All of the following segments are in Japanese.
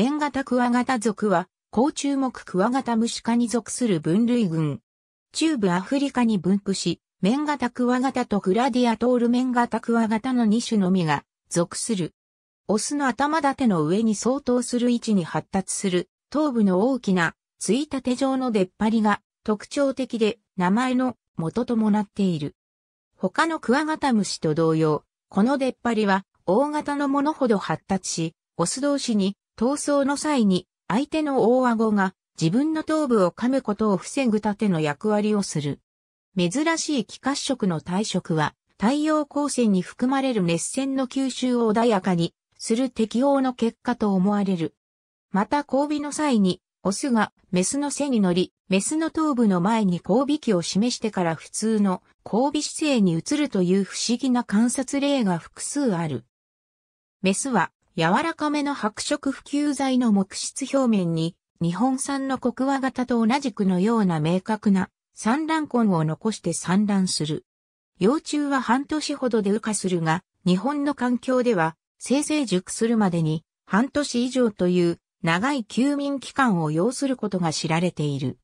綿型クワガタ属は、甲虫目クワガタムシ科に属する分類群。中部アフリカに分布し、綿型クワガタとグラディアトール面型クワガタの2種のみが属する。オスの頭立ての上に相当する位置に発達する、頭部の大きな、ついたて状の出っ張りが特徴的で、名前の元ともなっている。他のクワガタムシと同様、この出っ張りは大型のものほど発達し、オス同士に闘争の際に相手の大顎が自分の頭部を噛むことを防ぐ盾の役割をする。珍しい気褐色の体色は太陽光線に含まれる熱線の吸収を穏やかにする適応の結果と思われる。また交尾の際にオスがメスの背に乗り、メスの頭部の前に交尾器を示してから普通の交尾姿勢に移るという不思議な観察例が複数ある。メスは柔らかめの白色普及剤の木質表面に、日本産のコクワ型と同じくのような明確な産卵根を残して産卵する。幼虫は半年ほどで羽化するが、日本の環境では生成熟するまでに半年以上という長い休眠期間を要することが知られている。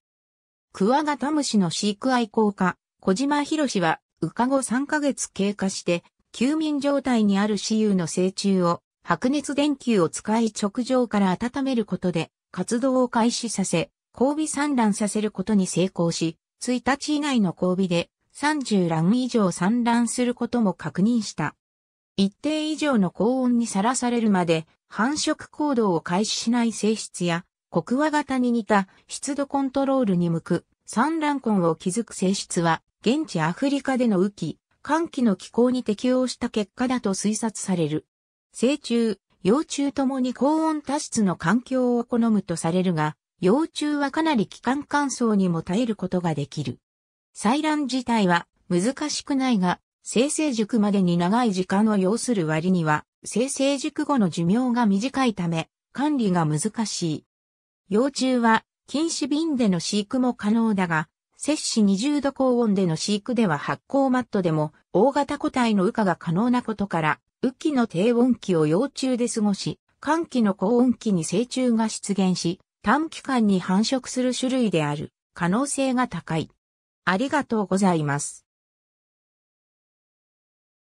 クワガタムシの飼育愛好家、小島博士は、羽化後3ヶ月経過して、休眠状態にある雌雄の成虫を白熱電球を使い直上から温めることで活動を開始させ、交尾産卵させることに成功し、1日以内の交尾で30卵以上産卵することも確認した。一定以上の高温にさらされるまで繁殖行動を開始しない性質や、国話型に似た湿度コントロールに向く産卵根を築く性質は、現地アフリカでの雨季、寒気の気候に適応した結果だと推察される。成虫、幼虫ともに高温多湿の環境を好むとされるが、幼虫はかなり気管乾燥にも耐えることができる。採卵自体は難しくないが、生成熟までに長い時間を要する割には、生成熟後の寿命が短いため、管理が難しい。幼虫は、禁止瓶での飼育も可能だが、摂氏20度高温での飼育では発酵マットでも、大型個体の羽化が可能なことから、雨季の低温期を幼虫で過ごし、寒季の高温期に成虫が出現し、短期間に繁殖する種類である可能性が高い。ありがとうございます。